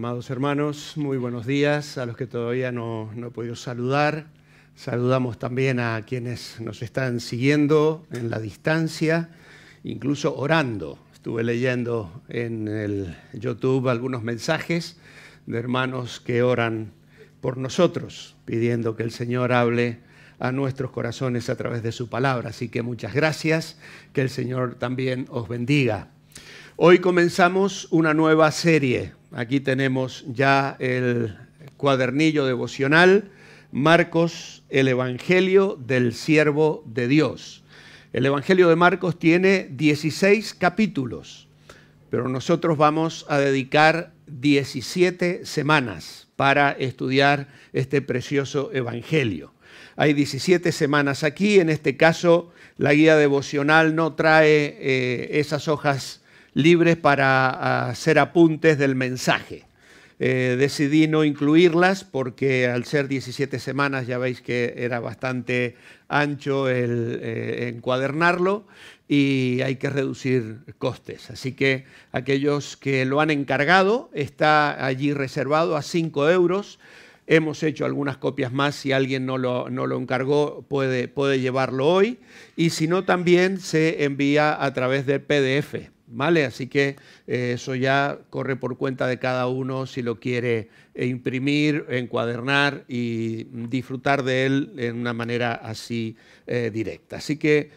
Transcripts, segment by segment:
amados hermanos, muy buenos días a los que todavía no, he podido saludar. Saludamos también a quienes nos están siguiendo en la distancia, incluso orando. Estuve leyendo en el YouTube algunos mensajes de hermanos que oran por nosotros, pidiendo que el Señor hable a nuestros corazones a través de su palabra. Así que muchas gracias, que el Señor también os bendiga. Hoy comenzamos una nueva serie Aquí tenemos ya el cuadernillo devocional, Marcos, el Evangelio del Siervo de Dios. El Evangelio de Marcos tiene 16 capítulos, pero nosotros vamos a dedicar 17 semanas para estudiar este precioso Evangelio. Hay 17 semanas aquí, en este caso la guía devocional no trae eh, esas hojas libres para ah, hacer apuntes del mensaje. Eh, decidí no incluirlas porque al ser 17 semanas ya veis que era bastante ancho el eh, encuadernarlo y hay que reducir costes. Así que aquellos que lo han encargado está allí reservado a 5 euros. Hemos hecho algunas copias más, si alguien no lo, encargó puede, puede llevarlo hoy y si no también se envía a través de PDF. ¿vale? Así que eh, eso ya corre por cuenta de cada uno si lo quiere eh, imprimir, encuadernar y disfrutar de él en una manera así eh, directa. Así que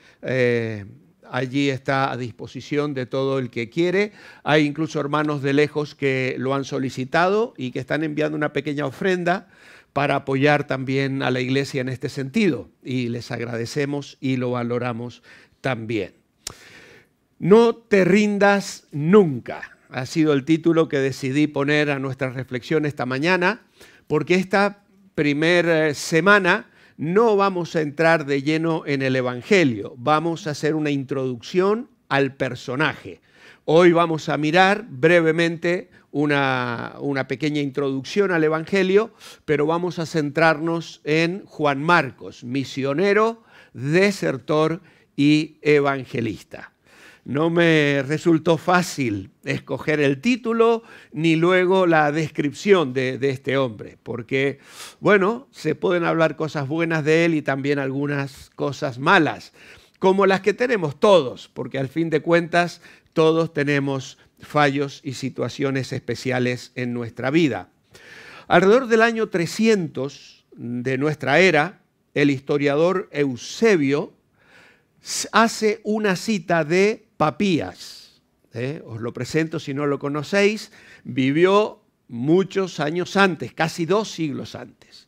allí está a disposición de todo el que quiere. Hay incluso hermanos de lejos que lo han solicitado y que están enviando una pequeña ofrenda para apoyar también a la iglesia en este sentido y les agradecemos y lo valoramos también. No te rindas nunca. Ha sido el título que decidí poner a nuestra reflexión esta mañana, porque esta primera eh, semana no vamos a entrar de lleno en el Evangelio, vamos a hacer una introducción al personaje. Hoy vamos a mirar brevemente una, una, pequeña introducción al Evangelio, pero vamos a centrarnos en Juan Marcos, misionero, desertor y evangelista. No me resultó fácil escoger el título ni luego la descripción de, este hombre, porque, bueno, se pueden hablar cosas buenas de él y también algunas cosas malas, como las que tenemos todos, porque al fin de cuentas todos tenemos fallos y situaciones especiales en nuestra vida. Alrededor del año 300 de nuestra era, el historiador Eusebio hace una cita de Papías, ¿eh? os lo presento si no lo conocéis, vivió muchos años antes, casi dos siglos antes.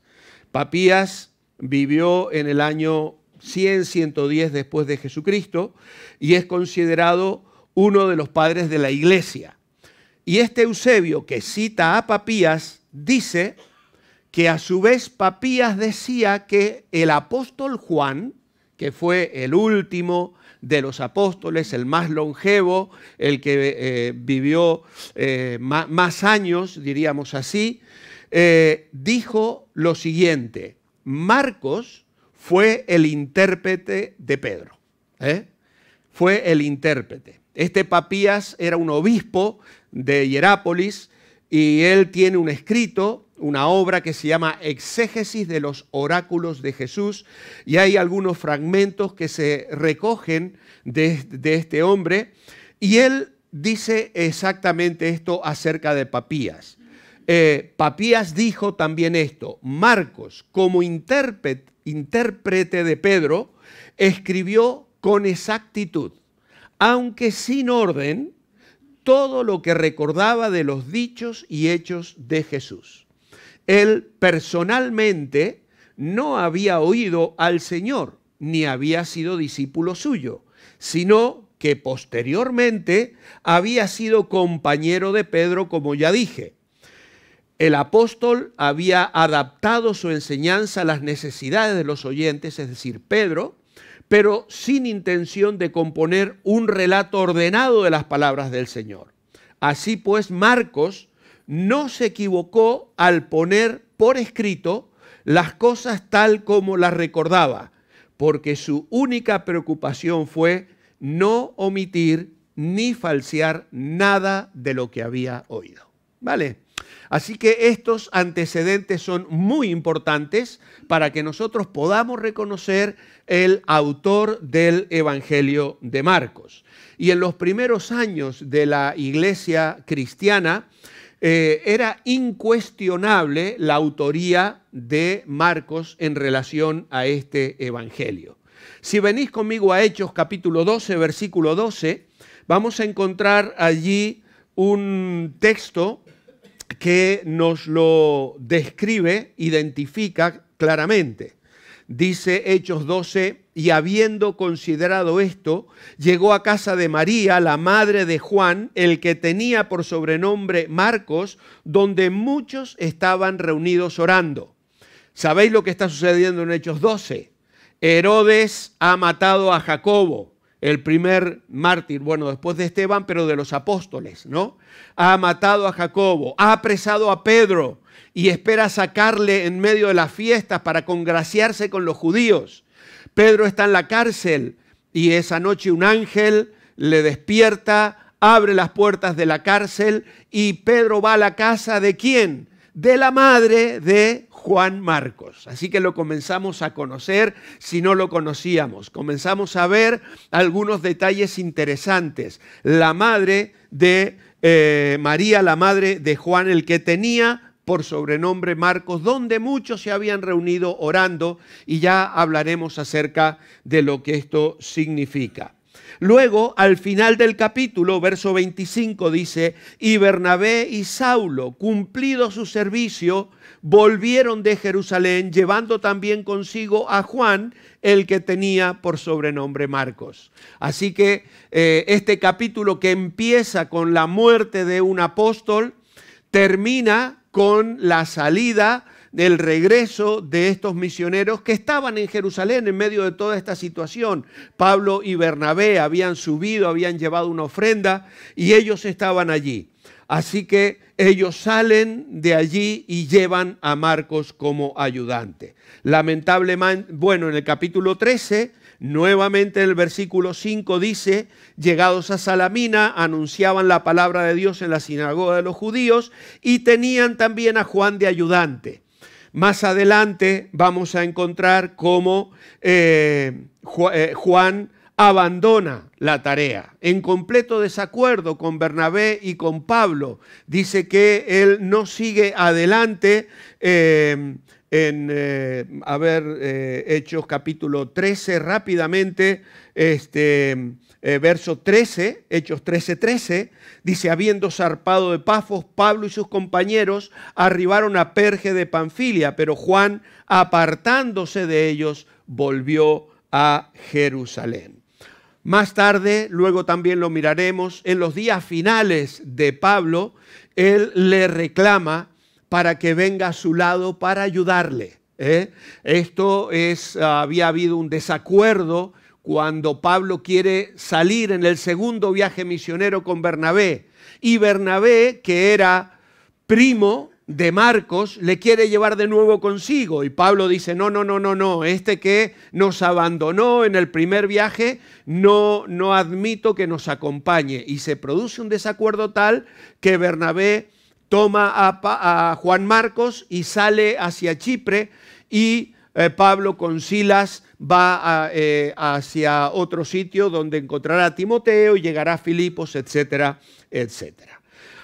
Papías vivió en el año 100, 110 después de Jesucristo y es considerado uno de los padres de la iglesia. Y este Eusebio que cita a Papías dice que a su vez Papías decía que el apóstol Juan, que fue el último de los apóstoles, el más longevo, el que eh, vivió eh, más, años, diríamos así, eh, dijo lo siguiente, Marcos fue el intérprete de Pedro, fue el intérprete. Este Papías era un obispo de Hierápolis y él tiene un escrito una obra que se llama Exégesis de los Oráculos de Jesús y hay algunos fragmentos que se recogen de, este hombre y él dice exactamente esto acerca de Papías. Eh, Papías dijo también esto, Marcos, como intérprete de Pedro, escribió con exactitud, aunque sin orden, todo lo que recordaba de los dichos y hechos de Jesús. Él personalmente no había oído al Señor, ni había sido discípulo suyo, sino que posteriormente había sido compañero de Pedro, como ya dije. El apóstol había adaptado su enseñanza a las necesidades de los oyentes, es decir, Pedro, pero sin intención de componer un relato ordenado de las palabras del Señor. Así pues, Marcos no se equivocó al poner por escrito las cosas tal como las recordaba, porque su única preocupación fue no omitir ni falsear nada de lo que había oído. ¿Vale? Así que estos antecedentes son muy importantes para que nosotros podamos reconocer el autor del Evangelio de Marcos. Y en los primeros años de la iglesia cristiana, eh, era incuestionable la autoría de Marcos en relación a este Evangelio. Si venís conmigo a Hechos capítulo 12, versículo 12, vamos a encontrar allí un texto que nos lo describe, identifica claramente dice Hechos 12, y habiendo considerado esto, llegó a casa de María, la madre de Juan, el que tenía por sobrenombre Marcos, donde muchos estaban reunidos orando. ¿Sabéis lo que está sucediendo en Hechos 12? Herodes ha matado a Jacobo, el primer mártir, bueno, después de Esteban, pero de los apóstoles, ¿no? Ha matado a Jacobo, ha apresado a Pedro, y espera sacarle en medio de las fiestas para congraciarse con los judíos. Pedro está en la cárcel y esa noche un ángel le despierta, abre las puertas de la cárcel y Pedro va a la casa de quién? De la madre de Juan Marcos. Así que lo comenzamos a conocer si no lo conocíamos. Comenzamos a ver algunos detalles interesantes. La madre de eh, María, la madre de Juan, el que tenía por sobrenombre Marcos, donde muchos se habían reunido orando y ya hablaremos acerca de lo que esto significa. Luego, al final del capítulo, verso 25 dice, y Bernabé y Saulo, cumplido su servicio, volvieron de Jerusalén, llevando también consigo a Juan, el que tenía por sobrenombre Marcos. Así que eh, este capítulo que empieza con la muerte de un apóstol, termina con la salida del regreso de estos misioneros que estaban en Jerusalén en medio de toda esta situación. Pablo y Bernabé habían subido, habían llevado una ofrenda y ellos estaban allí. Así que ellos salen de allí y llevan a Marcos como ayudante. Lamentablemente, bueno, en el capítulo 13 Nuevamente en el versículo 5 dice, llegados a Salamina, anunciaban la palabra de Dios en la sinagoga de los judíos y tenían también a Juan de ayudante. Más adelante vamos a encontrar cómo eh, eh, Juan abandona la tarea. En completo desacuerdo con Bernabé y con Pablo, dice que él no sigue adelante. Eh, en eh, haber eh, hecho capítulo 13 rápidamente, este, eh, verso 13, Hechos 13, 13, dice, habiendo zarpado de Pafos, Pablo y sus compañeros arribaron a Perge de Panfilia, pero Juan, apartándose de ellos, volvió a Jerusalén. Más tarde, luego también lo miraremos, en los días finales de Pablo, él le reclama para que venga a su lado para ayudarle. ¿eh? Esto es, había habido un desacuerdo cuando Pablo quiere salir en el segundo viaje misionero con Bernabé. Y Bernabé, que era primo de Marcos, le quiere llevar de nuevo consigo. Y Pablo dice, no, no, no, no, no, este que nos abandonó en el primer viaje, no, no admito que nos acompañe. Y se produce un desacuerdo tal que Bernabé toma a, Juan Marcos y sale hacia Chipre y eh, Pablo con Silas va eh, hacia otro sitio donde encontrará a Timoteo, y llegará a Filipos, etcétera, etcétera.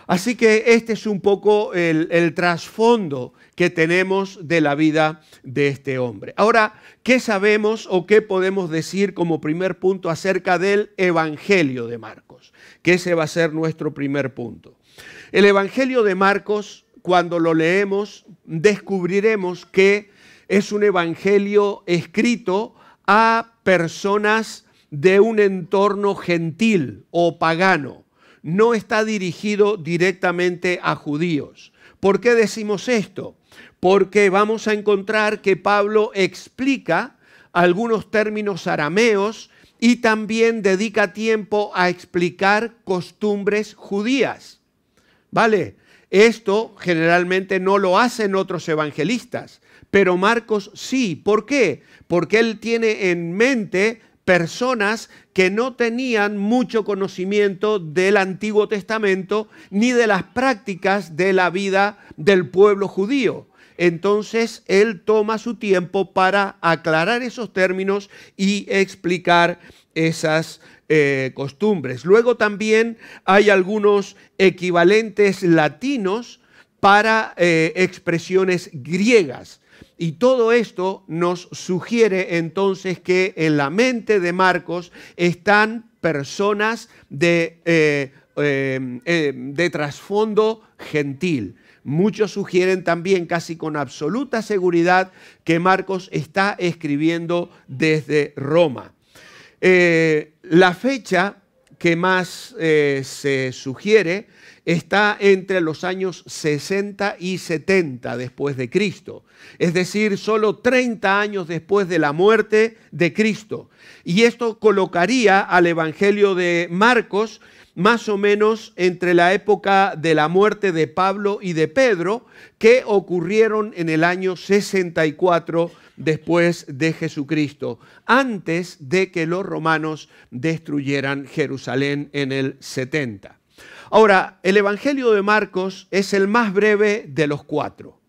Así que este es un poco el, el trasfondo que tenemos de la vida de este hombre. Ahora, ¿qué sabemos o qué podemos decir como primer punto acerca del Evangelio de Marcos? Que ese va a ser nuestro primer punto. El Evangelio de Marcos, cuando lo leemos, descubriremos que es un evangelio escrito a personas de un entorno gentil o pagano. No está dirigido directamente a judíos. ¿Por qué decimos esto? Porque vamos a encontrar que Pablo explica algunos términos arameos y también dedica tiempo a explicar costumbres judías. ¿Vale? Esto generalmente no lo hacen otros evangelistas, pero Marcos sí. ¿Por qué? Porque él tiene en mente personas que no tenían mucho conocimiento del Antiguo Testamento ni de las prácticas de la vida del pueblo judío. Entonces él toma su tiempo para aclarar esos términos y explicar esas eh, costumbres. Luego también hay algunos equivalentes latinos para eh, expresiones griegas. Y todo esto nos sugiere entonces que en la mente de Marcos están personas de eh, trasfondo gentil. Muchos sugieren también casi con absoluta seguridad que Marcos está escribiendo desde Roma. Eh, la fecha que más eh, se sugiere está entre los años 60 y 70 después de Cristo, es decir, solo 30 años después de la muerte de Cristo. Y esto colocaría al Evangelio de Marcos más o menos entre la época de la muerte de Pablo y de Pedro, que ocurrieron en el año 64 después de Jesucristo, antes de que los romanos destruyeran Jerusalén en el 70. Ahora, el Evangelio de Marcos es el más breve de los cuatro.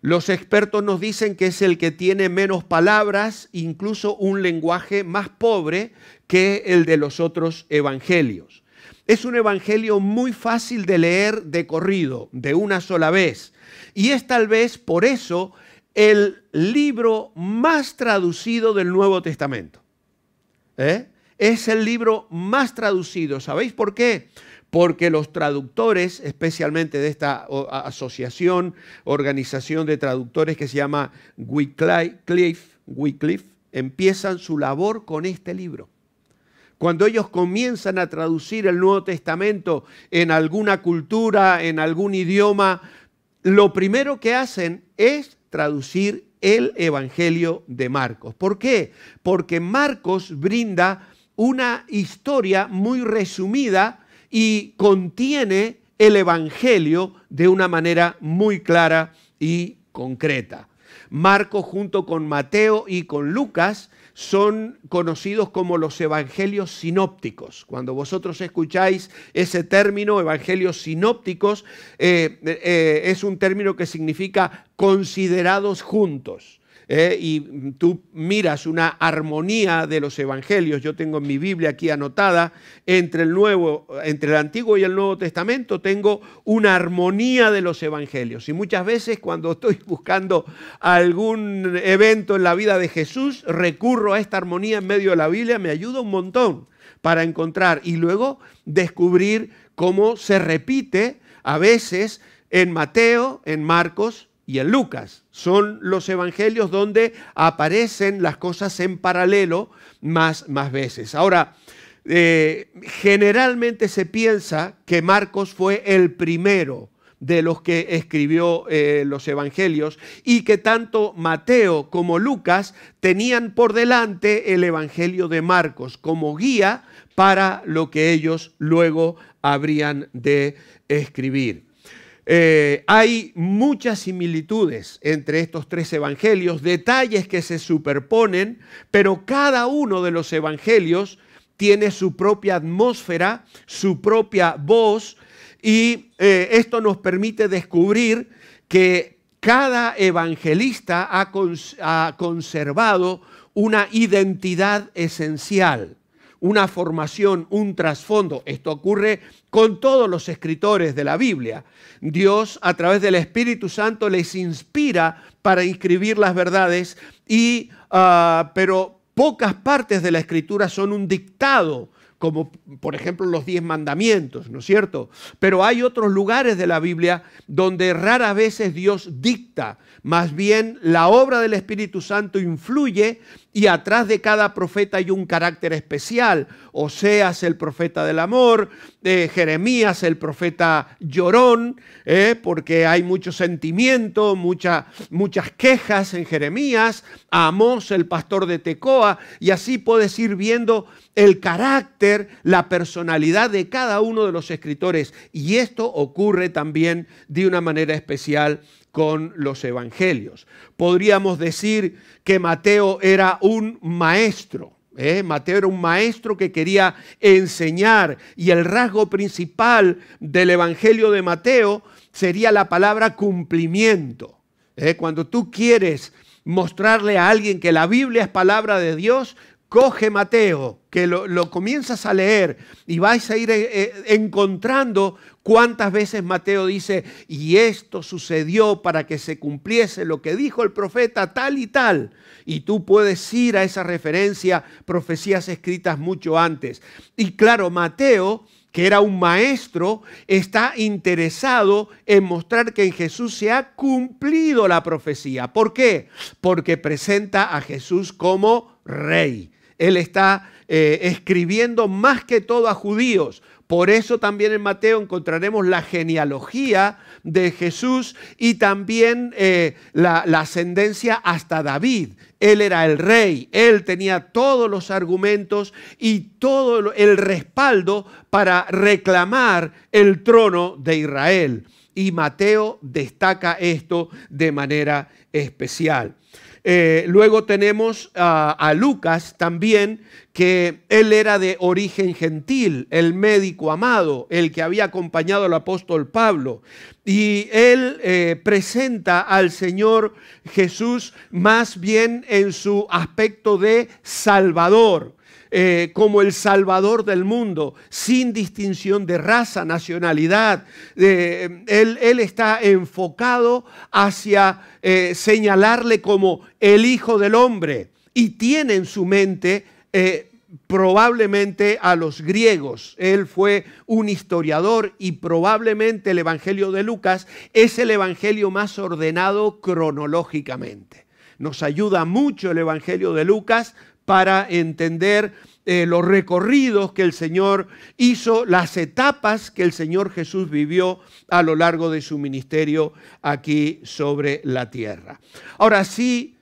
Los expertos nos dicen que es el que tiene menos palabras, incluso un lenguaje más pobre que el de los otros evangelios. Es un evangelio muy fácil de leer de corrido, de una sola vez. Y es tal vez por eso el libro más traducido del Nuevo Testamento. ¿Eh? Es el libro más traducido. ¿Sabéis por qué? Porque los traductores, especialmente de esta asociación, organización de traductores que se llama Wycliffe, Wycliffe empiezan su labor con este libro. Cuando ellos comienzan a traducir el Nuevo Testamento en alguna cultura, en algún idioma, lo primero que hacen es traducir el Evangelio de Marcos. ¿Por qué? Porque Marcos brinda una historia muy resumida y contiene el Evangelio de una manera muy clara y concreta. Marcos junto con Mateo y con Lucas son conocidos como los evangelios sinópticos. Cuando vosotros escucháis ese término, evangelios sinópticos, eh, eh, es un término que significa considerados juntos. ¿eh? y tú miras una armonía de los evangelios, yo tengo en mi Biblia aquí anotada, entre el, nuevo, entre el Antiguo y el Nuevo Testamento tengo una armonía de los evangelios. Y muchas veces cuando estoy buscando algún evento en la vida de Jesús, recurro a esta armonía en medio de la Biblia, me ayuda un montón para encontrar y luego descubrir cómo se repite a veces en Mateo, en Marcos, y en Lucas. Son los evangelios donde aparecen las cosas en paralelo más, más veces. Ahora, eh, generalmente se piensa que Marcos fue el primero de los que escribió eh, los evangelios y que tanto Mateo como Lucas tenían por delante el evangelio de Marcos como guía para lo que ellos luego habrían de escribir. Eh, hay muchas similitudes entre estos tres evangelios, detalles que se superponen, pero cada uno de los evangelios tiene su propia atmósfera, su propia voz, y eh, esto nos permite descubrir que cada evangelista ha conservado una identidad esencial una formación, un trasfondo. Esto ocurre con todos los escritores de la Biblia. Dios a través del Espíritu Santo les inspira para inscribir las verdades, y, ah, pero pocas partes de la escritura son un dictado como por ejemplo los diez mandamientos, ¿no es cierto? Pero hay otros lugares de la Biblia donde rara veces Dios dicta, más bien la obra del Espíritu Santo influye y atrás de cada profeta hay un carácter especial. Oseas el profeta del amor, eh, Jeremías el profeta llorón, eh, porque hay mucho sentimiento, muchas quejas en Jeremías, Amós el pastor de Tecoa, y así puedes ir viendo el carácter, la personalidad de cada uno de los escritores. Y esto ocurre también de una manera especial con los evangelios. Podríamos decir que Mateo era un maestro. ¿eh? Mateo era un maestro que quería enseñar y el rasgo principal del Evangelio de Mateo sería la palabra cumplimiento. ¿eh? Cuando tú quieres mostrarle a alguien que la Biblia es palabra de Dios, coge Mateo, que lo, comienzas a leer y vais a ir eh, eh, encontrando cuántas veces Mateo dice, y esto sucedió para que se cumpliese lo que dijo el profeta tal y tal. Y tú puedes ir a esa referencia, profecías escritas mucho antes. Y claro, Mateo que era un maestro, está interesado en mostrar que en Jesús se ha cumplido la profecía. ¿Por qué? Porque presenta a Jesús como rey. Él está eh, escribiendo más que todo a judíos. Por eso también en Mateo encontraremos la genealogía de Jesús y también eh, la, ascendencia hasta David. Él era el rey, él tenía todos los argumentos y todo el respaldo para reclamar el trono de Israel. Y Mateo destaca esto de manera especial. Eh, luego tenemos a, Lucas también, que él era de origen gentil, el médico amado, el que había acompañado al apóstol Pablo. Y él eh, presenta al Señor Jesús más bien en su aspecto de Salvador. Eh, como el Salvador del mundo, sin distinción de raza, nacionalidad. Eh, él, él, está enfocado hacia eh, señalarle como el Hijo del Hombre y tiene en su mente probablemente a los griegos. Él fue un historiador y probablemente el Evangelio de Lucas es el Evangelio más ordenado cronológicamente. Nos ayuda mucho el Evangelio de Lucas para entender eh, los recorridos que el Señor hizo, las etapas que el Señor Jesús vivió a lo largo de su ministerio aquí sobre la tierra. Ahora sí,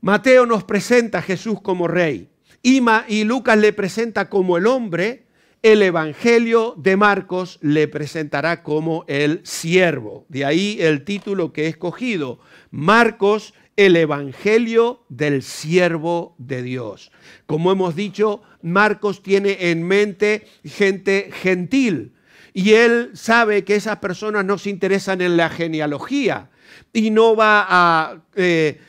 Mateo nos presenta a Jesús como rey, y Lucas le presenta como el hombre, el Evangelio de Marcos le presentará como el siervo. De ahí el título que he escogido, Marcos el Evangelio del siervo de Dios. Como hemos dicho, Marcos tiene en mente gente gentil y él sabe que esas personas no se interesan en la genealogía y no va a eh,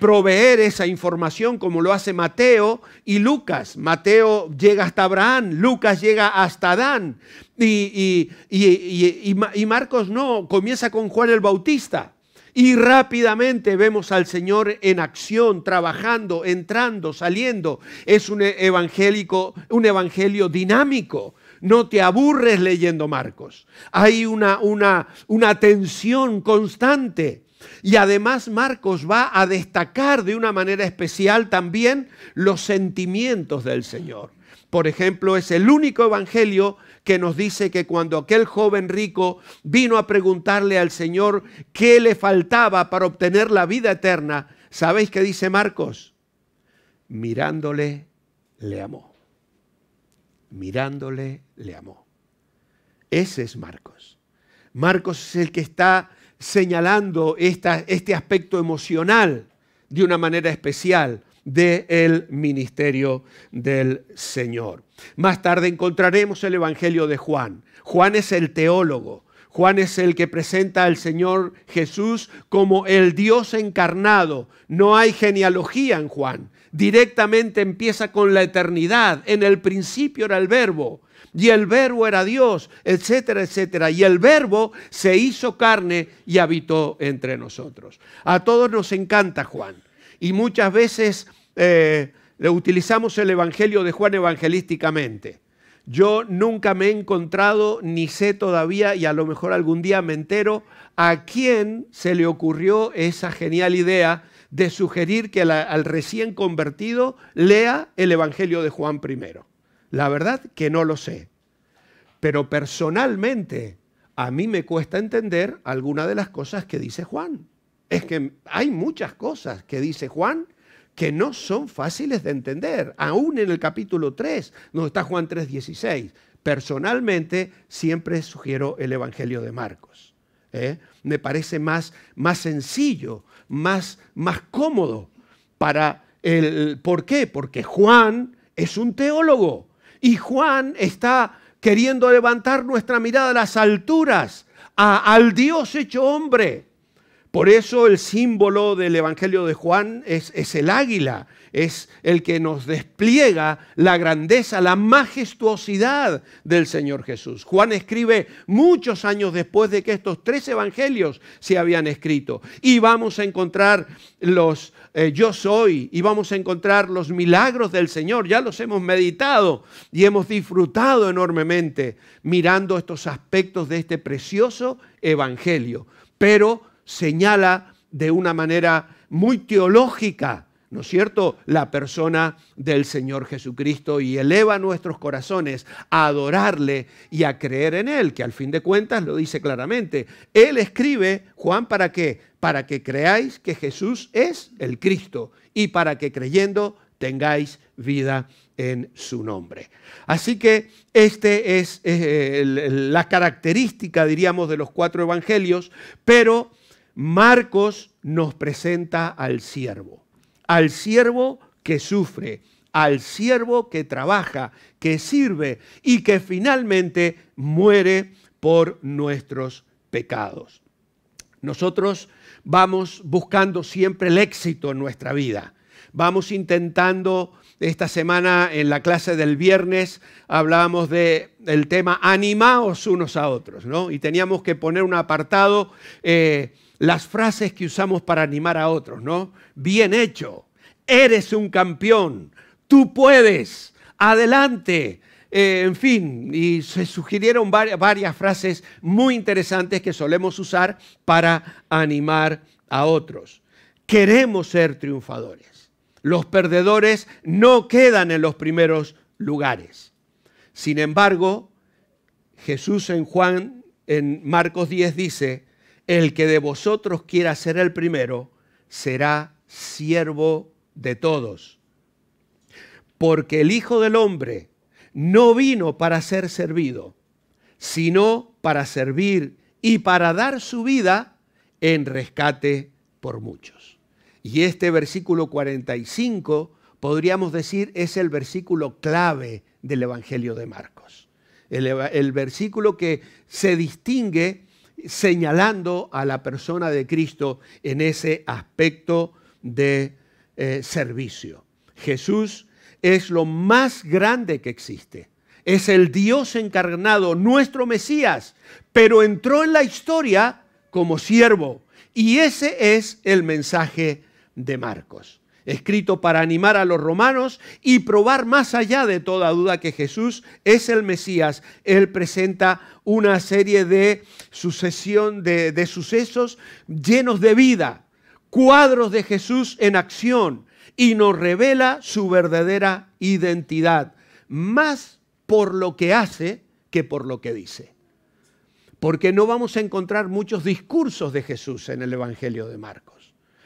proveer esa información como lo hace Mateo y Lucas. Mateo llega hasta Abraham, Lucas llega hasta Adán y Marcos no, comienza con Juan el Bautista. Y rápidamente vemos al Señor en acción, trabajando, entrando, saliendo. Es un evangélico, un evangelio dinámico. No te aburres leyendo Marcos. Hay una, una, una tensión constante. Y además Marcos va a destacar de una manera especial también los sentimientos del Señor. Por ejemplo, es el único evangelio que nos dice que cuando aquel joven rico vino a preguntarle al Señor qué le faltaba para obtener la vida eterna, ¿sabéis qué dice Marcos? Mirándole, le amó. Mirándole, le amó. Ese es Marcos. Marcos es el que está señalando este aspecto emocional de una manera especial del ministerio del Señor. Más tarde encontraremos el Evangelio de Juan. Juan es el teólogo. Juan es el que presenta al Señor Jesús como el Dios encarnado. No hay genealogía en Juan. Directamente empieza con la eternidad. En el principio era el verbo. Y el verbo era Dios, etcétera, etcétera. Y el verbo se hizo carne y habitó entre nosotros. A todos nos encanta Juan y muchas veces eh, utilizamos el Evangelio de Juan evangelísticamente. Yo nunca me he encontrado, ni sé todavía, y a lo mejor algún día me entero, a quién se le ocurrió esa genial idea de sugerir que al recién convertido lea el Evangelio de Juan primero. La verdad que no lo sé. Pero personalmente, a mí me cuesta entender algunas de las cosas que dice Juan. Es que hay muchas cosas que dice Juan que no son fáciles de entender, aún en el capítulo 3, donde está Juan 3:16. Personalmente siempre sugiero el Evangelio de Marcos. ¿eh? Me parece más, más sencillo, más, más cómodo para el... ¿Por qué? Porque Juan es un teólogo y Juan está queriendo levantar nuestra mirada a las alturas, al Dios hecho hombre. Por eso el símbolo del Evangelio de Juan es, el águila, es el que nos despliega la grandeza, la majestuosidad del Señor Jesús. Juan escribe muchos años después de que estos tres evangelios se habían escrito. Y vamos a encontrar los eh, yo soy y vamos a encontrar los milagros del Señor. Ya los hemos meditado y hemos disfrutado enormemente mirando estos aspectos de este precioso evangelio. Pero señala de una manera muy teológica, ¿no es cierto?, la persona del Señor Jesucristo y eleva nuestros corazones a adorarle y a creer en Él, que al fin de cuentas lo dice claramente. Él escribe, Juan, ¿para qué? Para que creáis que Jesús es el Cristo y para que creyendo tengáis vida en su nombre. Así que esta es eh, la característica, diríamos, de los cuatro evangelios, pero Marcos nos presenta al siervo, al siervo que sufre, al siervo que trabaja, que sirve y que finalmente muere por nuestros pecados. Nosotros vamos buscando siempre el éxito en nuestra vida. Vamos intentando, esta semana en la clase del viernes hablábamos del tema animaos unos a otros, ¿no? Y teníamos que poner un apartado. Eh, las frases que usamos para animar a otros, ¿no? Bien hecho, eres un campeón, tú puedes, adelante. Eh, en fin, y se sugirieron varias, varias frases muy interesantes que solemos usar para animar a otros. Queremos ser triunfadores. Los perdedores no quedan en los primeros lugares. Sin embargo, Jesús en Juan, en Marcos 10 dice, el que de vosotros quiera ser el primero, será siervo de todos. Porque el Hijo del Hombre no vino para ser servido, sino para servir y para dar su vida en rescate por muchos. Y este versículo 45, podríamos decir, es el versículo clave del Evangelio de Marcos. El, versículo que se distingue señalando a la persona de Cristo en ese aspecto de eh, servicio. Jesús es lo más grande que existe. Es el Dios encarnado, nuestro Mesías, pero entró en la historia como siervo. Y ese es el mensaje de Marcos escrito para animar a los romanos y probar más allá de toda duda que Jesús es el Mesías. Él presenta una serie de sucesión de, sucesos llenos de vida, cuadros de Jesús en acción y nos revela su verdadera identidad, más por lo que hace que por lo que dice. Porque no vamos a encontrar muchos discursos de Jesús en el Evangelio de Marcos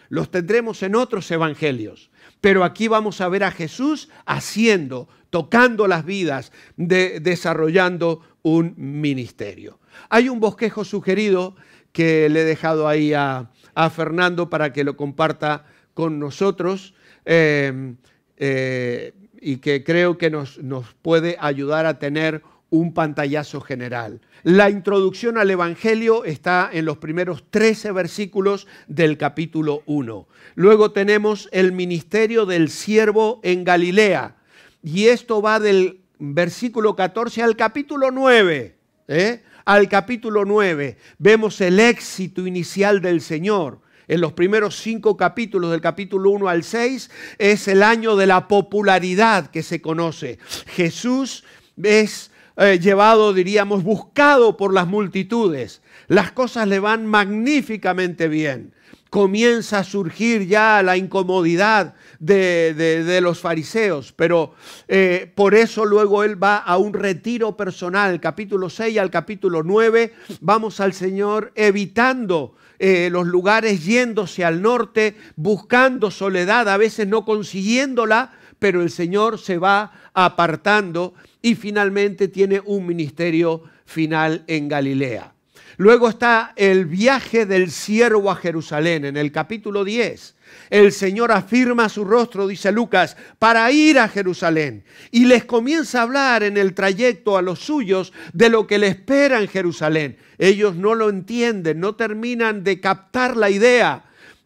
los tendremos en otros evangelios. Pero aquí vamos a ver a Jesús haciendo, tocando las vidas, desarrollando un ministerio. Hay un bosquejo sugerido que le he dejado ahí a, Fernando para que lo comparta con nosotros eh, eh, y que creo que nos, nos puede ayudar a tener un pantallazo general. La introducción al Evangelio está en los primeros 13 versículos del capítulo 1. Luego tenemos el ministerio del siervo en Galilea. Y esto va del versículo 14 al capítulo 9. ¿eh? Al capítulo 9 vemos el éxito inicial del Señor. En los primeros cinco capítulos, del capítulo 1 al 6, es el año de la popularidad que se conoce. Jesús es eh, llevado, diríamos, buscado por las multitudes. Las cosas le van magníficamente bien. Comienza a surgir ya la incomodidad de, los fariseos, pero eh, por eso luego él va a un retiro personal, capítulo 6 al capítulo 9, vamos al Señor evitando eh, los lugares, yéndose al norte, buscando soledad, a veces no consiguiéndola, pero el Señor se va apartando y finalmente tiene un ministerio final en Galilea. Luego está el viaje del siervo a Jerusalén en el capítulo 10. El Señor afirma su rostro, dice Lucas, para ir a Jerusalén. Y les comienza a hablar en el trayecto a los suyos de lo que le espera en Jerusalén. Ellos no lo entienden, no terminan de captar la idea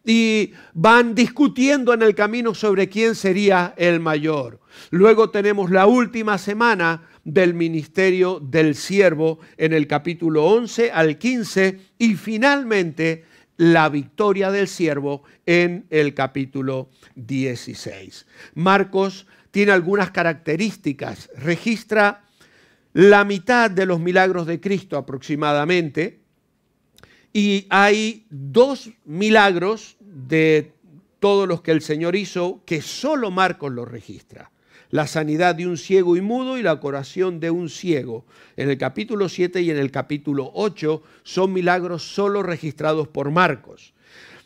y van discutiendo en el camino sobre quién sería el mayor. Luego tenemos la última semana del ministerio del siervo en el capítulo 11 al 15 y finalmente la victoria del siervo en el capítulo 16. Marcos tiene algunas características, registra la mitad de los milagros de Cristo aproximadamente, y hay dos milagros de todos los que el Señor hizo, que solo Marcos lo registra. La sanidad de un ciego y mudo y la curación de un ciego. En el capítulo 7 y en el capítulo 8 son milagros solo registrados por Marcos.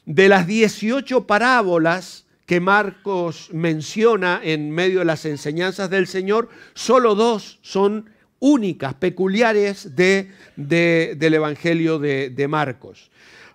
De las 18 parábolas que Marcos menciona en medio de las enseñanzas del Señor, solo dos son únicas, peculiares del Evangelio de Marcos.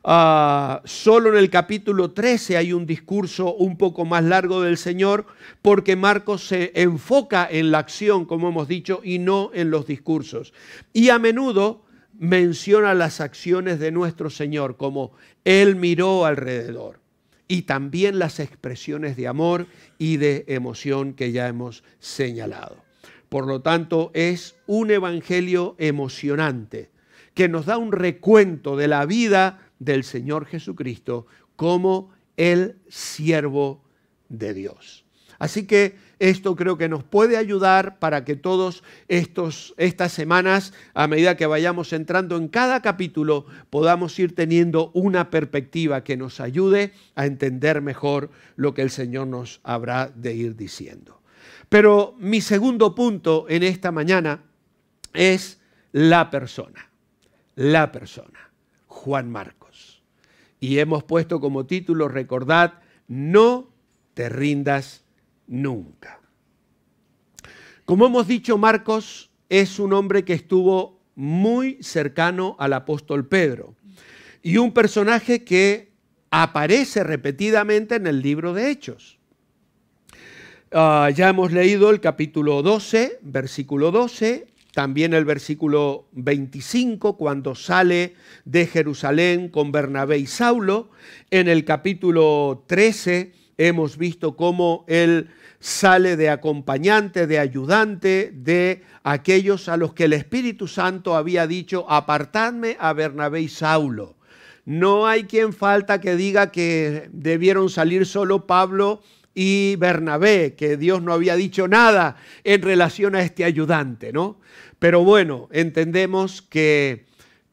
Ah, solo en el capítulo 13 hay un discurso un poco más largo del Señor, porque Marcos se enfoca en la acción, como hemos dicho, y no en los discursos. Y a menudo menciona las acciones de nuestro Señor, como Él miró alrededor, y también las expresiones de amor y de emoción que ya hemos señalado. Por lo tanto, es un evangelio emocionante que nos da un recuento de la vida del Señor Jesucristo como el siervo de Dios. Así que esto creo que nos puede ayudar para que todos estos estas semanas a medida que vayamos entrando en cada capítulo podamos ir teniendo una perspectiva que nos ayude a entender mejor lo que el Señor nos habrá de ir diciendo. Pero mi segundo punto en esta mañana es la persona. La persona. Juan Marcos y hemos puesto como título, recordad, no te rindas nunca. Como hemos dicho, Marcos es un hombre que estuvo muy cercano al apóstol Pedro y un personaje que aparece repetidamente en el libro de Hechos. Ah, ya hemos leído el capítulo 12, versículo 12, también el versículo 25, cuando sale de Jerusalén con Bernabé y Saulo. En el capítulo 13 hemos visto cómo él sale de acompañante, de ayudante de aquellos a los que el Espíritu Santo había dicho, apartadme a Bernabé y Saulo. No hay quien falta que diga que debieron salir solo Pablo y Bernabé, que Dios no había dicho nada en relación a este ayudante, ¿no? Pero bueno, entendemos que,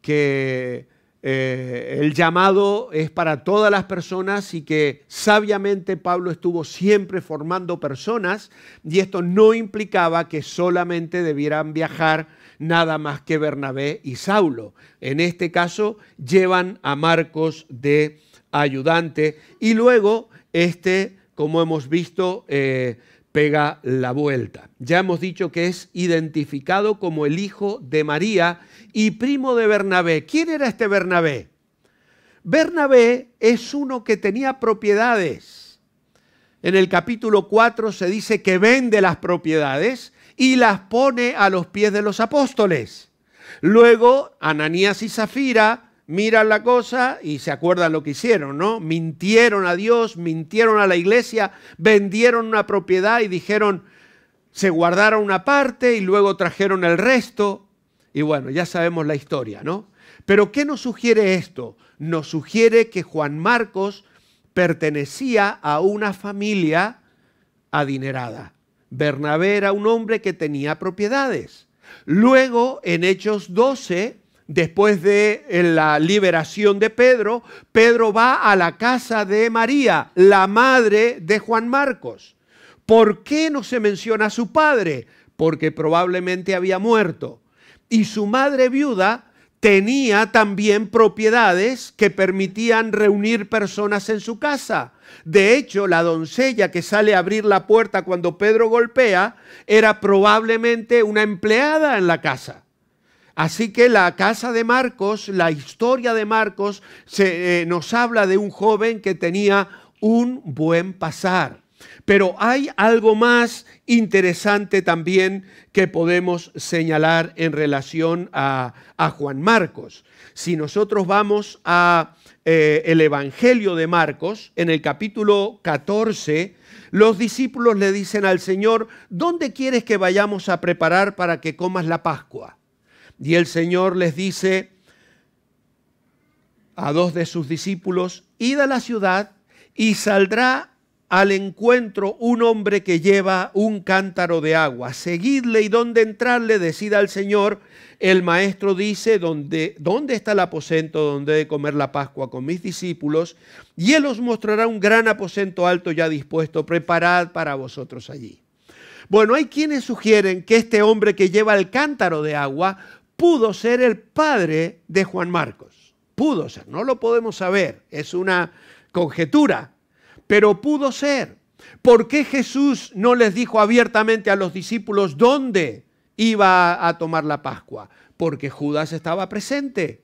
eh, el llamado es para todas las personas y que sabiamente Pablo estuvo siempre formando personas y esto no implicaba que solamente debieran viajar nada más que Bernabé y Saulo. En este caso llevan a Marcos de ayudante y luego este como hemos visto, eh, pega la vuelta. Ya hemos dicho que es identificado como el hijo de María y primo de Bernabé. ¿Quién era este Bernabé? Bernabé es uno que tenía propiedades. En el capítulo 4 se dice que vende las propiedades y las pone a los pies de los apóstoles. Luego, Ananías y Zafira Miran la cosa y se acuerdan lo que hicieron, ¿no? Mintieron a Dios, mintieron a la iglesia, vendieron una propiedad y dijeron, se guardaron una parte y luego trajeron el resto. Y bueno, ya sabemos la historia, ¿no? Pero ¿qué nos sugiere esto? Nos sugiere que Juan Marcos pertenecía a una familia adinerada. Bernabé era un hombre que tenía propiedades. Luego, en Hechos 12, después de eh, la liberación de Pedro, Pedro va a la casa de María, la madre de Juan Marcos. ¿Por qué no se menciona a su padre? Porque probablemente había muerto. Y su madre viuda tenía también propiedades que permitían reunir personas en su casa. De hecho, la doncella que sale a abrir la puerta cuando Pedro golpea era probablemente una empleada en la casa. Así que la casa de Marcos, la historia de Marcos, eh, nos habla de un joven que tenía un buen pasar. Pero hay algo más interesante también que podemos señalar en relación a, Juan Marcos. Si nosotros vamos a eh, el Evangelio de Marcos, en el capítulo 14, los discípulos le dicen al Señor, ¿dónde quieres que vayamos a preparar para que comas la Pascua? Y el Señor les dice a dos de sus discípulos, id a la ciudad y saldrá al encuentro un hombre que lleva un cántaro de agua. Seguidle y donde entrarle, decida al Señor. El maestro dice, ¿dónde, ¿dónde está el aposento donde he de comer la Pascua con mis discípulos? Y él os mostrará un gran aposento alto ya dispuesto, preparad para vosotros allí. Bueno, hay quienes sugieren que este hombre que lleva el cántaro de agua pudo ser el padre de Juan Marcos. Pudo ser, no lo podemos saber, es una conjetura, pero pudo ser. ¿Por qué Jesús no les dijo abiertamente a los discípulos dónde iba a tomar la Pascua? Porque Judas estaba presente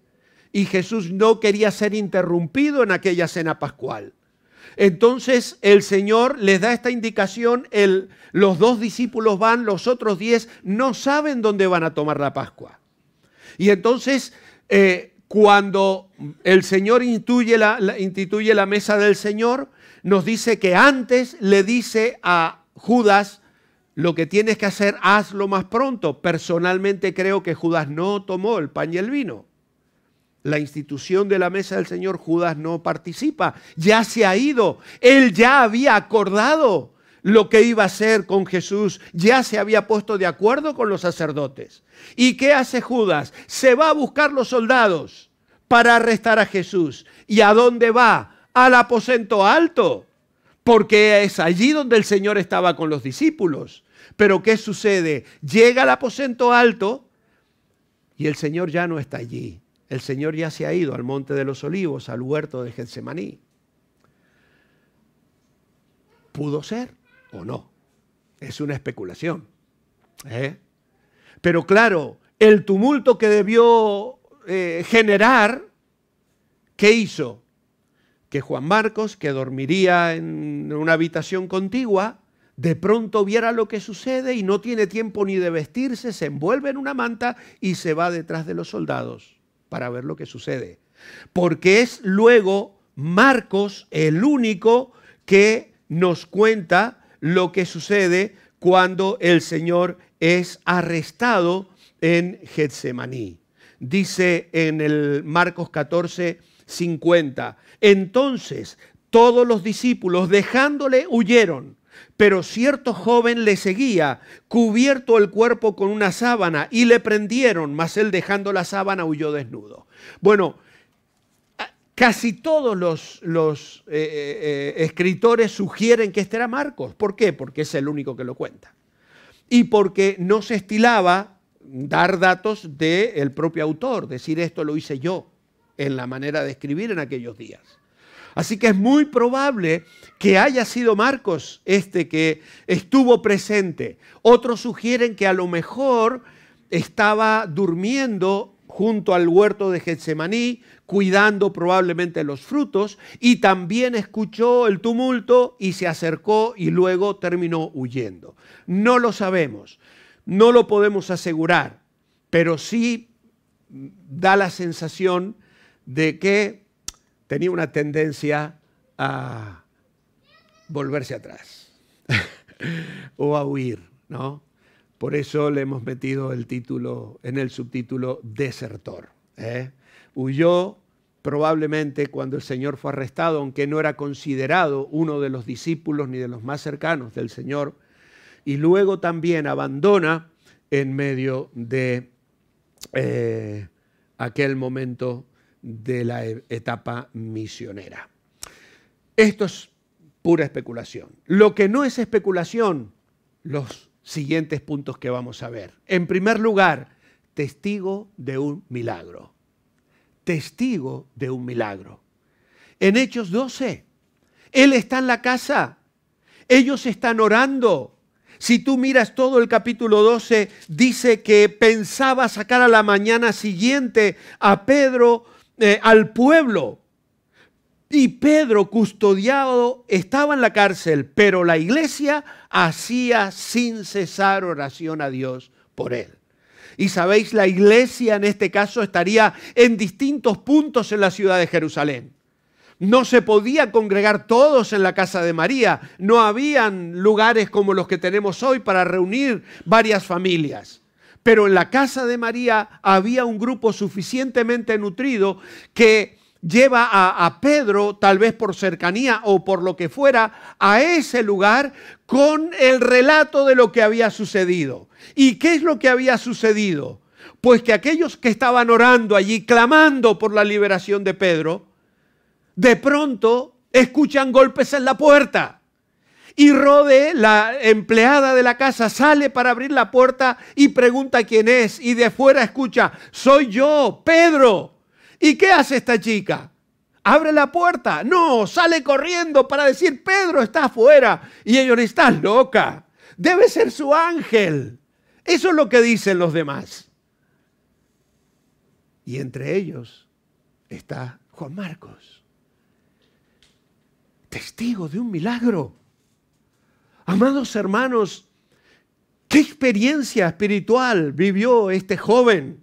y Jesús no quería ser interrumpido en aquella cena pascual. Entonces el Señor les da esta indicación, el, los dos discípulos van, los otros diez no saben dónde van a tomar la Pascua. Y entonces, eh, cuando el Señor instituye la mesa del Señor, nos dice que antes le dice a Judas, lo que tienes que hacer, hazlo más pronto. Personalmente creo que Judas no tomó el pan y el vino. La institución de la mesa del Señor, Judas no participa. Ya se ha ido. Él ya había acordado lo que iba a hacer con Jesús, ya se había puesto de acuerdo con los sacerdotes. ¿Y qué hace Judas? Se va a buscar los soldados para arrestar a Jesús. ¿Y a dónde va? Al aposento alto, porque es allí donde el Señor estaba con los discípulos. Pero ¿qué sucede? Llega al aposento alto y el Señor ya no está allí. El Señor ya se ha ido al Monte de los Olivos, al huerto de Getsemaní. Pudo ser o no. Es una especulación. ¿eh? Pero claro, el tumulto que debió eh, generar, ¿qué hizo? Que Juan Marcos, que dormiría en una habitación contigua, de pronto viera lo que sucede y no tiene tiempo ni de vestirse, se envuelve en una manta y se va detrás de los soldados para ver lo que sucede. Porque es luego Marcos el único que nos cuenta lo que sucede cuando el Señor es arrestado en Getsemaní. Dice en el Marcos 14, 50, entonces todos los discípulos dejándole huyeron. Pero cierto joven le seguía, cubierto el cuerpo con una sábana, y le prendieron, mas él dejando la sábana huyó desnudo. Bueno, Casi todos los, eh, eh, eh, escritores sugieren que este era Marcos. ¿Por qué? Porque es el único que lo cuenta. Y porque no se estilaba dar datos del propio autor, decir esto lo hice yo en la manera de escribir en aquellos días. Así que es muy probable que haya sido Marcos este que estuvo presente. Otros sugieren que a lo mejor estaba durmiendo junto al huerto de Getsemaní, cuidando probablemente los frutos, y también escuchó el tumulto y se acercó y luego terminó huyendo. No lo sabemos, no lo podemos asegurar, pero sí da la sensación de que tenía una tendencia a volverse atrás o a huir, ¿no? Por eso le hemos metido el título, en el subtítulo Desertor. ¿eh? Huyó probablemente cuando el Señor fue arrestado, aunque no era considerado uno de los discípulos ni de los más cercanos del Señor, y luego también abandona en medio de eh, aquel momento de la e, etapa misionera. Esto es pura especulación. Lo que no es especulación, los siguientes puntos que vamos a ver. En primer lugar, testigo de un milagro. Testigo de un milagro. En Hechos 12, Él está en la casa, ellos están orando. Si tú miras todo el capítulo 12, dice que pensaba sacar a la mañana siguiente a Pedro eh, al pueblo y Pedro, custodiado, estaba en la cárcel, pero la iglesia hacía sin cesar oración a Dios por él. Y sabéis, la iglesia en este caso estaría en distintos puntos en la ciudad de Jerusalén. No se podía congregar todos en la casa de María. No habían lugares como los que tenemos hoy para reunir varias familias. Pero en la casa de María había un grupo suficientemente nutrido que lleva a, Pedro, tal vez por cercanía o por lo que fuera, a ese lugar con el relato de lo que había sucedido. ¿Y qué es lo que había sucedido? Pues que aquellos que estaban orando allí, clamando por la liberación de Pedro, de pronto escuchan golpes en la puerta. Y Rode, la empleada de la casa, sale para abrir la puerta y pregunta quién es. Y de fuera escucha, soy yo, Pedro. ¿Y qué hace esta chica? Abre la puerta. No, sale corriendo para decir, Pedro está afuera. Y ellos, estás loca. Debe ser su ángel. Eso es lo que dicen los demás. Y entre ellos está Juan Marcos, testigo de un milagro. Amados hermanos, ¿qué experiencia espiritual vivió este joven?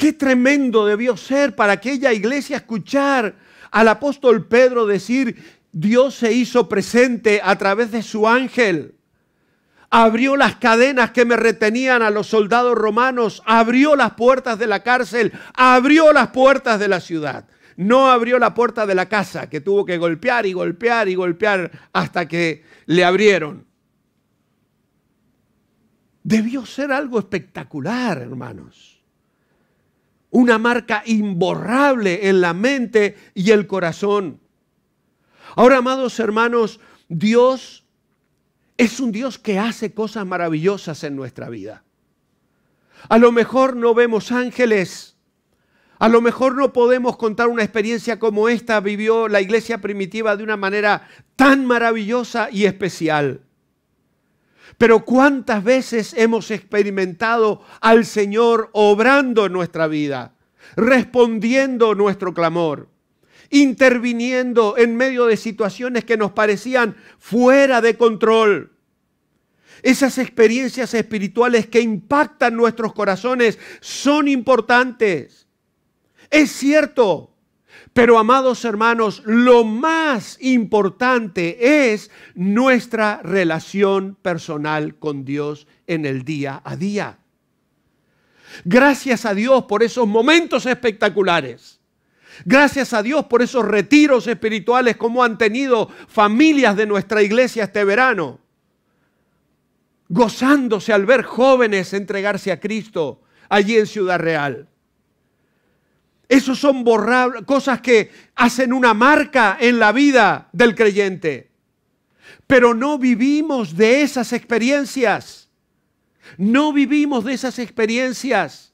Qué tremendo debió ser para aquella iglesia escuchar al apóstol Pedro decir, Dios se hizo presente a través de su ángel. Abrió las cadenas que me retenían a los soldados romanos, abrió las puertas de la cárcel, abrió las puertas de la ciudad. No abrió la puerta de la casa, que tuvo que golpear y golpear y golpear hasta que le abrieron. Debió ser algo espectacular, hermanos una marca imborrable en la mente y el corazón. Ahora, amados hermanos, Dios es un Dios que hace cosas maravillosas en nuestra vida. A lo mejor no vemos ángeles, a lo mejor no podemos contar una experiencia como esta vivió la iglesia primitiva de una manera tan maravillosa y especial. Pero cuántas veces hemos experimentado al Señor obrando en nuestra vida, respondiendo nuestro clamor, interviniendo en medio de situaciones que nos parecían fuera de control. Esas experiencias espirituales que impactan nuestros corazones son importantes. Es cierto, pero amados hermanos, lo más importante es nuestra relación personal con Dios en el día a día. Gracias a Dios por esos momentos espectaculares. Gracias a Dios por esos retiros espirituales como han tenido familias de nuestra iglesia este verano. Gozándose al ver jóvenes entregarse a Cristo allí en Ciudad Real. Esos son cosas que hacen una marca en la vida del creyente. Pero no vivimos de esas experiencias. No vivimos de esas experiencias.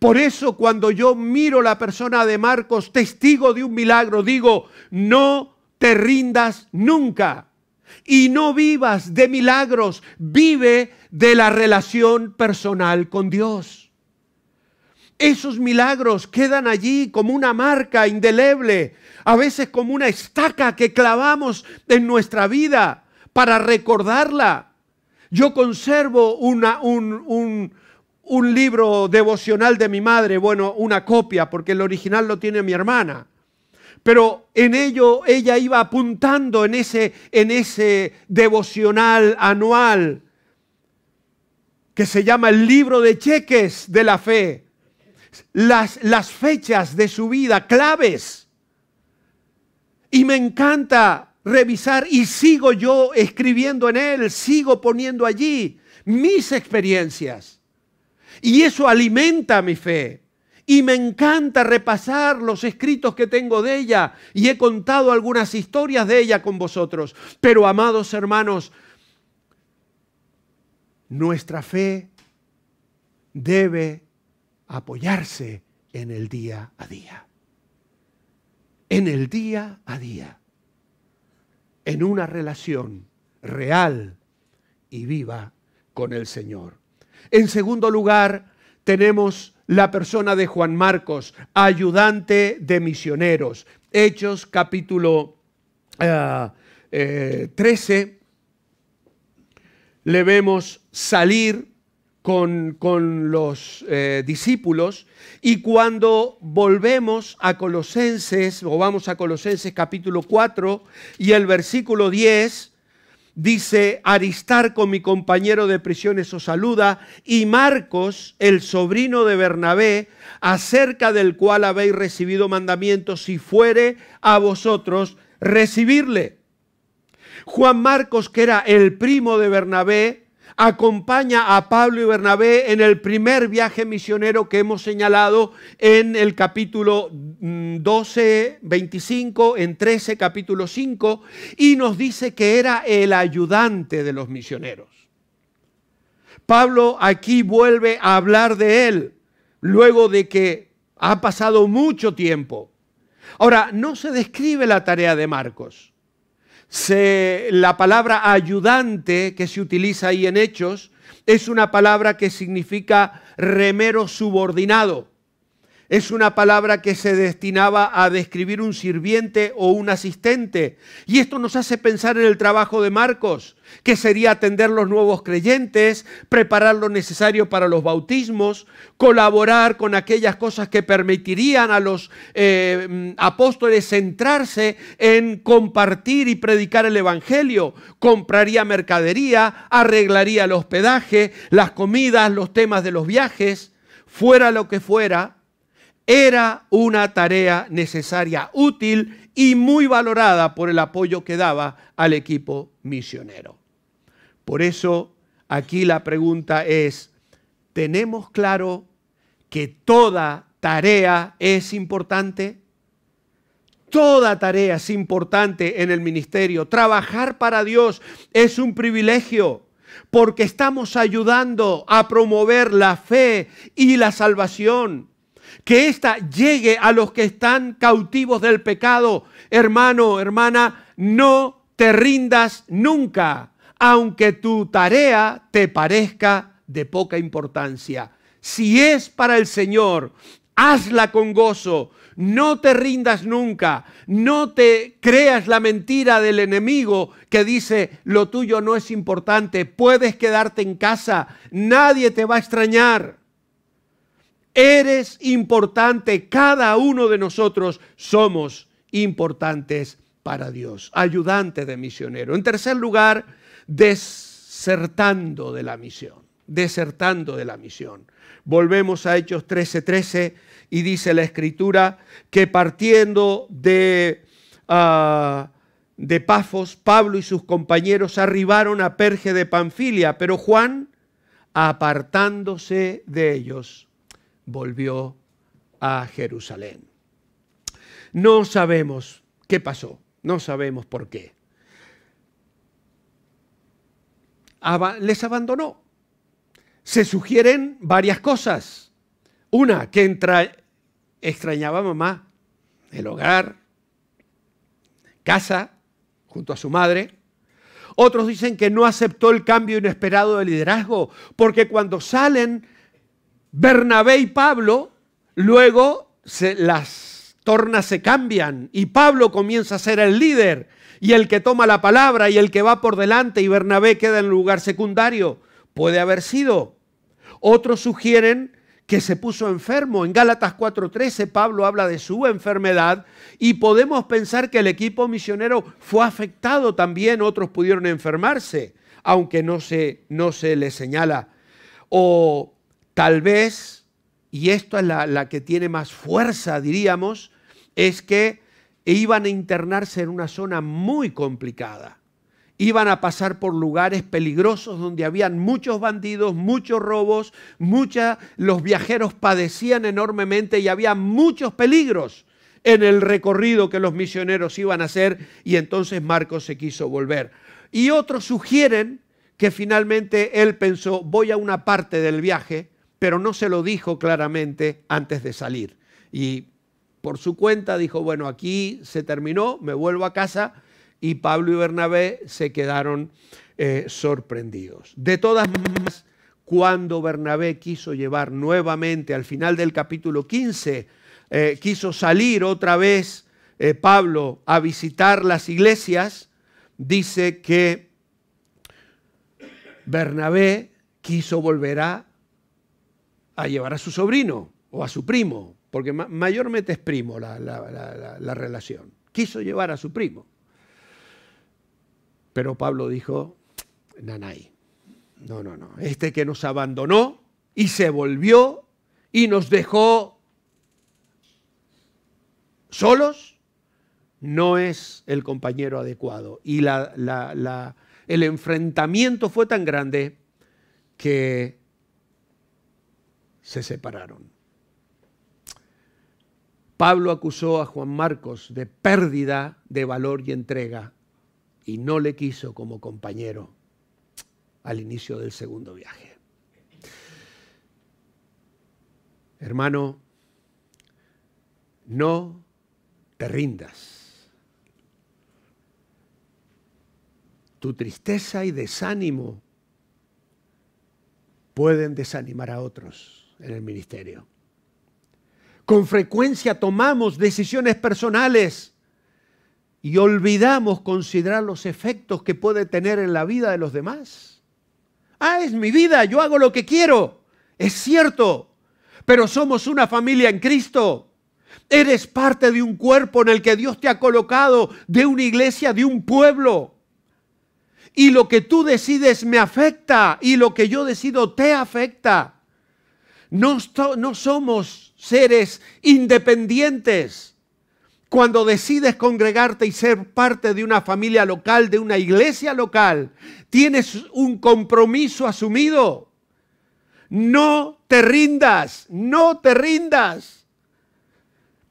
Por eso cuando yo miro la persona de Marcos, testigo de un milagro, digo, no te rindas nunca. Y no vivas de milagros, vive de la relación personal con Dios. Esos milagros quedan allí como una marca indeleble, a veces como una estaca que clavamos en nuestra vida para recordarla. Yo conservo un, libro devocional de mi madre, bueno, una copia, porque el original lo tiene mi hermana pero en ello ella iba apuntando en ese, en ese, devocional anual que se llama el libro de cheques de la fe las, fechas de su vida claves. Y me encanta revisar y sigo yo escribiendo en él, sigo poniendo allí mis experiencias. Y eso alimenta mi fe. Y me encanta repasar los escritos que tengo de ella y he contado algunas historias de ella con vosotros. Pero amados hermanos, nuestra fe debe apoyarse en el día a día. En el día a día. En una relación real y viva con el Señor. En segundo lugar, tenemos la persona de Juan Marcos, ayudante de misioneros. Hechos capítulo 13, ah, eh, le vemos salir con, los eh, discípulos y cuando volvemos a Colosenses, o vamos a Colosenses capítulo 4 y el versículo 10, dice, Aristarco, mi compañero de prisiones, os saluda, y Marcos, el sobrino de Bernabé, acerca del cual habéis recibido mandamiento, si fuere a vosotros, recibirle. Juan Marcos, que era el primo de Bernabé, acompaña a Pablo y Bernabé en el primer viaje misionero que hemos señalado en el capítulo 12, mm, 25, en 13, capítulo 5, y nos dice que era el ayudante de los misioneros. Pablo aquí vuelve a hablar de él, luego de que ha pasado mucho tiempo. Ahora, no se describe la tarea de Marcos la palabra ayudante que se utiliza ahí en Hechos es una palabra que significa remero subordinado es una palabra que se destinaba a describir un sirviente o un asistente. Y esto nos hace pensar en el trabajo de Marcos, que sería atender los nuevos creyentes, preparar lo necesario para los bautismos, colaborar con aquellas cosas que permitirían a los eh, mm, apóstoles centrarse en compartir y predicar el Evangelio. Compraría mercadería, arreglaría el hospedaje, las comidas, los temas de los viajes, fuera lo que fuera era una tarea necesaria, útil y muy valorada por el apoyo que daba al equipo misionero. Por eso, aquí la pregunta es, ¿tenemos claro que toda tarea es importante? Toda tarea es importante en el ministerio. Trabajar para Dios es un privilegio porque estamos ayudando a promover la fe y la salvación que ésta llegue a los que están cautivos del pecado. Hermano, hermana, no te rindas nunca, aunque tu tarea te parezca de poca importancia. Si es para el Señor, hazla con gozo. No te rindas nunca, no te creas la mentira del enemigo que dice, lo tuyo no es importante, puedes quedarte en casa, nadie te va a extrañar. Eres importante, cada uno de nosotros somos importantes para Dios, ayudante de misionero. En tercer lugar, desertando de la misión, desertando de la misión. Volvemos a Hechos 13:13 y dice la escritura que partiendo de, ah, de Pafos, Pablo y sus compañeros arribaron a Perge de Panfilia, pero Juan, apartándose de ellos, volvió a Jerusalén. No sabemos qué pasó, no sabemos por qué. les abandonó. Se sugieren varias cosas. Una, que entra, extrañaba a mamá, el hogar, casa, junto a su madre. Otros dicen que no aceptó el cambio inesperado de liderazgo, porque cuando salen Bernabé y Pablo, luego se, las tornas se cambian y Pablo comienza a ser el líder y el que toma la palabra y el que va por delante y Bernabé queda en lugar secundario. Puede haber sido. Otros sugieren que se puso enfermo. En Gálatas 4:13 Pablo habla de su enfermedad y podemos pensar que el equipo misionero fue afectado también, otros pudieron enfermarse, aunque no se, no se le señala. O Tal vez, y esto es la, que tiene más fuerza, diríamos, es que iban a internarse en una zona muy complicada iban a pasar por lugares peligrosos donde habían muchos bandidos, muchos robos, mucha, los viajeros padecían enormemente y había muchos peligros en el recorrido que los misioneros iban a hacer y entonces Marcos se quiso volver. Y otros sugieren que finalmente él pensó, voy a una parte del viaje pero no se lo dijo claramente antes de salir. Y por su cuenta dijo, bueno, aquí se terminó, me vuelvo a casa, y Pablo y Bernabé se quedaron eh, sorprendidos. De todas maneras, cuando Bernabé quiso llevar nuevamente al final del capítulo 15, eh, quiso salir otra vez eh, Pablo a visitar las iglesias, dice que Bernabé quiso volver a a llevar a su sobrino o a su primo, porque mayormente es primo la, relación. Quiso llevar a su primo. Pero Pablo dijo, Nanay, no, no, no, este que nos abandonó y se volvió y nos dejó solos, no es el compañero adecuado. Y el enfrentamiento fue tan grande que se separaron. Pablo acusó a Juan Marcos de pérdida de valor y entrega y no le quiso como compañero al inicio del segundo viaje. Hermano, no te rindas. Tu tristeza y desánimo pueden desanimar a otros en el ministerio. Con frecuencia tomamos decisiones personales y olvidamos considerar los efectos que puede tener en la vida de los demás. Ah, es mi vida, yo hago lo que quiero. Es cierto, pero somos una familia en Cristo. Eres parte de un cuerpo en el que Dios te ha colocado, de una iglesia, de un pueblo. Y lo que tú decides me afecta y lo que yo decido te afecta. No, somos seres independientes. Cuando decides congregarte y ser parte de una familia local, de una iglesia local, tienes un compromiso asumido. No te rindas, no te rindas.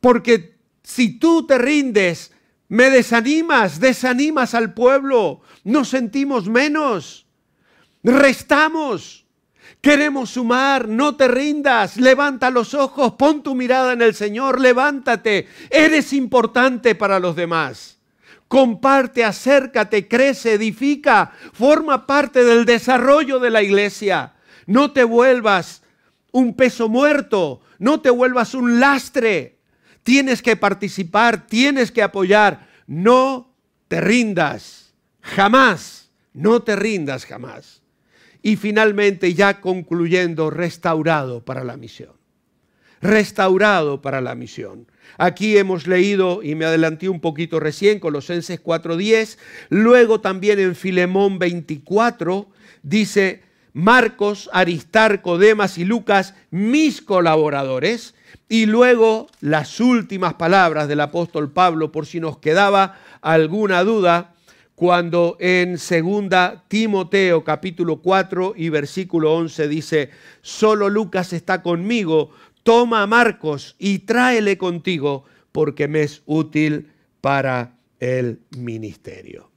Porque si tú te rindes, me desanimas, desanimas al pueblo, nos sentimos menos, restamos. Queremos sumar, no te rindas, levanta los ojos, pon tu mirada en el Señor, levántate, eres importante para los demás. Comparte, acércate, crece, edifica, forma parte del desarrollo de la iglesia. No te vuelvas un peso muerto, no te vuelvas un lastre. Tienes que participar, tienes que apoyar. No te rindas, jamás, no te rindas jamás y finalmente ya concluyendo, restaurado para la misión. Restaurado para la misión. Aquí hemos leído, y me adelanté un poquito recién, Colosenses 4.10, luego también en Filemón 24 dice, Marcos, Aristarco, Demas y Lucas, mis colaboradores, y luego las últimas palabras del apóstol Pablo, por si nos quedaba alguna duda, cuando en 2 Timoteo capítulo 4 y versículo 11 dice, solo Lucas está conmigo, toma a Marcos y tráele contigo porque me es útil para el ministerio.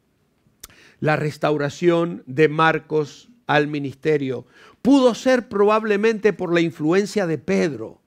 La restauración de Marcos al ministerio pudo ser probablemente por la influencia de Pedro,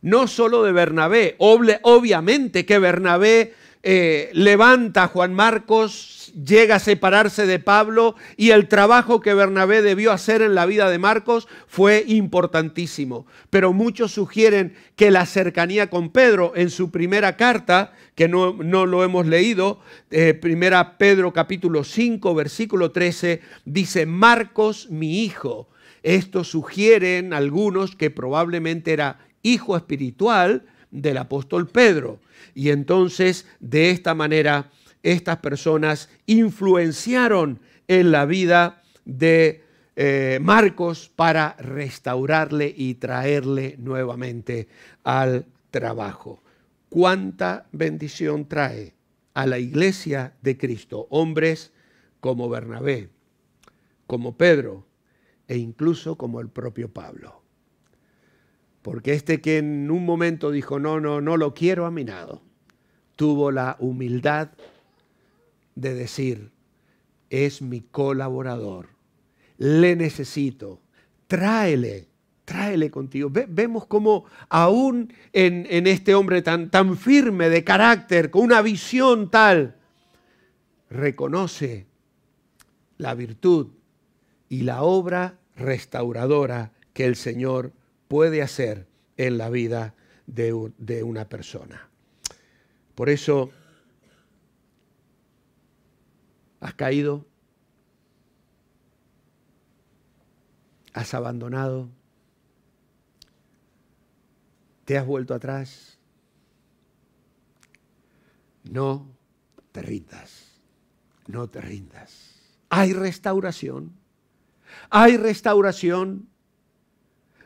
no solo de Bernabé, obviamente que Bernabé eh, levanta a Juan Marcos, llega a separarse de Pablo y el trabajo que Bernabé debió hacer en la vida de Marcos fue importantísimo. Pero muchos sugieren que la cercanía con Pedro en su primera carta, que no, lo hemos leído, eh, primera Pedro capítulo 5 versículo 13, dice, Marcos mi hijo. Esto sugieren algunos que probablemente era hijo espiritual del apóstol Pedro. Y entonces, de esta manera, estas personas influenciaron en la vida de eh, Marcos para restaurarle y traerle nuevamente al trabajo. ¿Cuánta bendición trae a la iglesia de Cristo hombres como Bernabé, como Pedro e incluso como el propio Pablo? Porque este que en un momento dijo, no, no, no lo quiero a mi lado, tuvo la humildad de decir, es mi colaborador, le necesito, tráele, tráele contigo. vemos cómo aún en, este hombre tan, firme de carácter, con una visión tal, reconoce la virtud y la obra restauradora que el Señor puede hacer en la vida de una persona. Por eso Has caído, has abandonado, te has vuelto atrás. No te rindas, no te rindas. Hay restauración, hay restauración.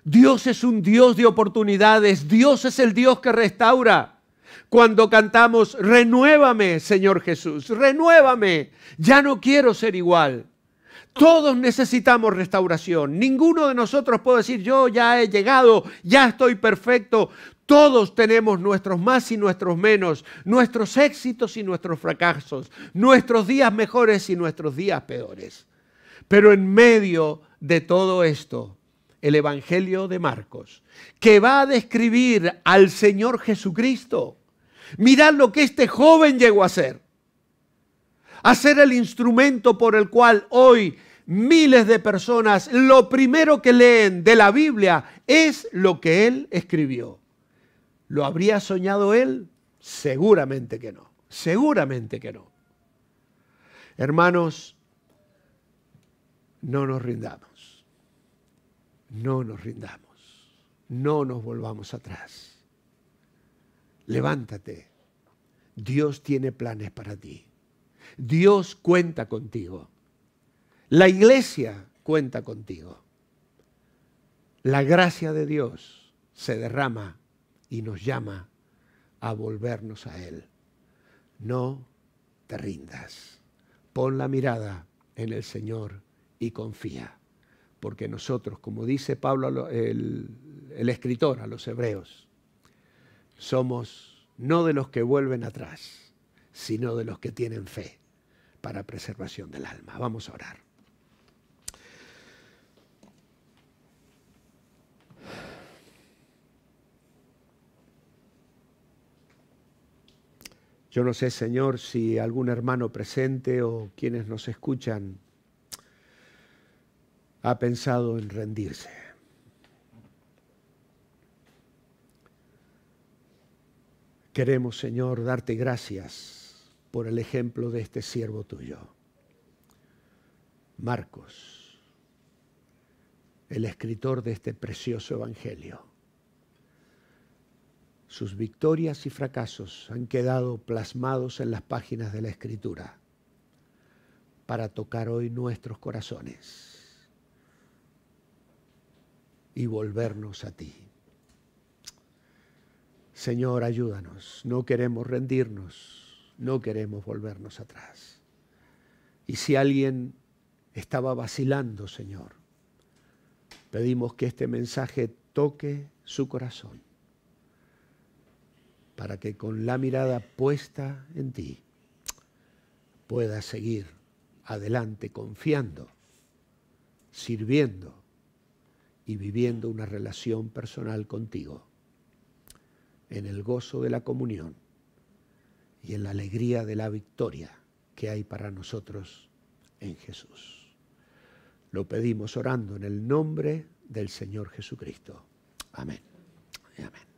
Dios es un Dios de oportunidades, Dios es el Dios que restaura cuando cantamos, renuévame, Señor Jesús, renuévame, ya no quiero ser igual. Todos necesitamos restauración. Ninguno de nosotros puede decir, yo ya he llegado, ya estoy perfecto. Todos tenemos nuestros más y nuestros menos, nuestros éxitos y nuestros fracasos, nuestros días mejores y nuestros días peores. Pero en medio de todo esto, el Evangelio de Marcos, que va a describir al Señor Jesucristo, Mirad lo que este joven llegó a hacer, A ser el instrumento por el cual hoy miles de personas lo primero que leen de la Biblia es lo que él escribió. ¿Lo habría soñado él? Seguramente que no. Seguramente que no. Hermanos, no nos rindamos. No nos rindamos. No nos volvamos atrás levántate. Dios tiene planes para ti. Dios cuenta contigo. La iglesia cuenta contigo. La gracia de Dios se derrama y nos llama a volvernos a Él. No te rindas. Pon la mirada en el Señor y confía. Porque nosotros, como dice Pablo, el, escritor a los hebreos, somos no de los que vuelven atrás, sino de los que tienen fe para preservación del alma. Vamos a orar. Yo no sé, Señor, si algún hermano presente o quienes nos escuchan ha pensado en rendirse. Queremos, Señor, darte gracias por el ejemplo de este siervo tuyo, Marcos, el escritor de este precioso Evangelio. Sus victorias y fracasos han quedado plasmados en las páginas de la Escritura para tocar hoy nuestros corazones y volvernos a ti. Señor, ayúdanos. No queremos rendirnos, no queremos volvernos atrás. Y si alguien estaba vacilando, Señor, pedimos que este mensaje toque su corazón para que con la mirada puesta en ti pueda seguir adelante confiando, sirviendo y viviendo una relación personal contigo en el gozo de la comunión y en la alegría de la victoria que hay para nosotros en Jesús. Lo pedimos orando en el nombre del Señor Jesucristo. Amén. Amén.